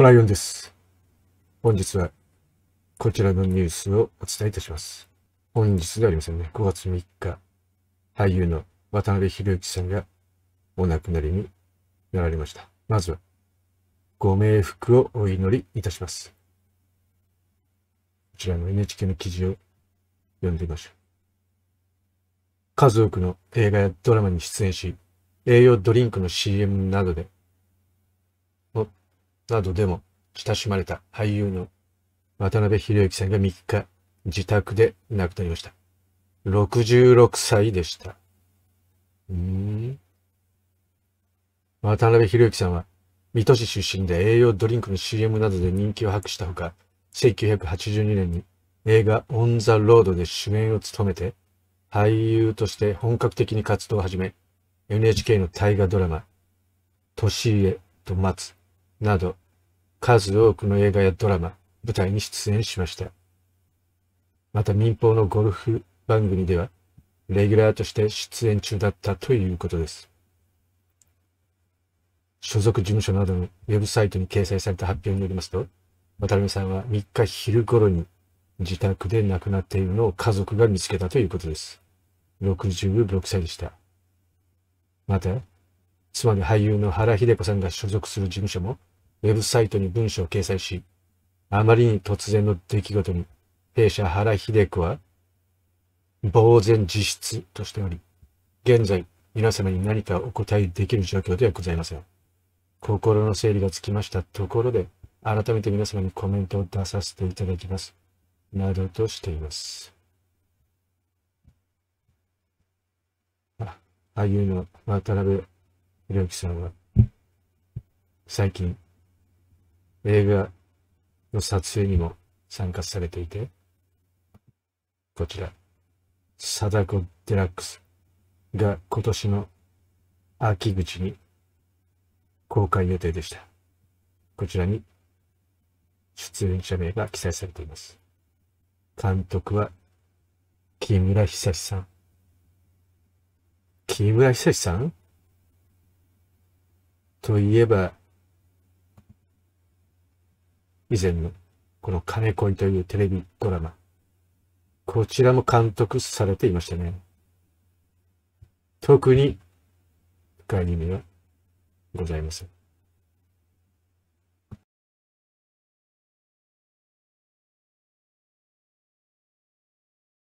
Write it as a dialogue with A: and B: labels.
A: コライオンです。本日はこちらのニュースをお伝えいたします。本日ではありませんね。5月3日、俳優の渡辺裕之さんがお亡くなりになられました。まずは、ご冥福をお祈りいたします。こちらの NHK の記事を読んでみましょう。数多くの映画やドラマに出演し、栄養ドリンクの CM などでなどでも親しまれた俳優の渡辺博之さんが3日、自宅で亡くなりました。66歳でした。うん。渡辺博之さんは、水戸市出身で栄養ドリンクの CM などで人気を博したほか、1982年に映画オン・ザ・ロードで主演を務めて、俳優として本格的に活動を始め、NHK の大河ドラマ、年家と待つなど、数多くの映画やドラマ、舞台に出演しました。また民放のゴルフ番組では、レギュラーとして出演中だったということです。所属事務所などのウェブサイトに掲載された発表によりますと、渡辺さんは3日昼頃に自宅で亡くなっているのを家族が見つけたということです。66歳でした。また、つまり俳優の原秀子さんが所属する事務所もウェブサイトに文章を掲載し、あまりに突然の出来事に、弊社原秀子は、呆然自失としており、現在、皆様に何かお答えできる状況ではございません。心の整理がつきましたところで、改めて皆様にコメントを出させていただきます。などとしています。ああいうの、渡辺裕樹さんは、最近、映画の撮影にも参加されていて、こちら、サダコデラックスが今年の秋口に公開予定でした。こちらに出演者名が記載されています。監督は木村久さん。木村久さんといえば、以前のこの金恋というテレビドラマ。こちらも監督されていましたね。特に深い意味はございません。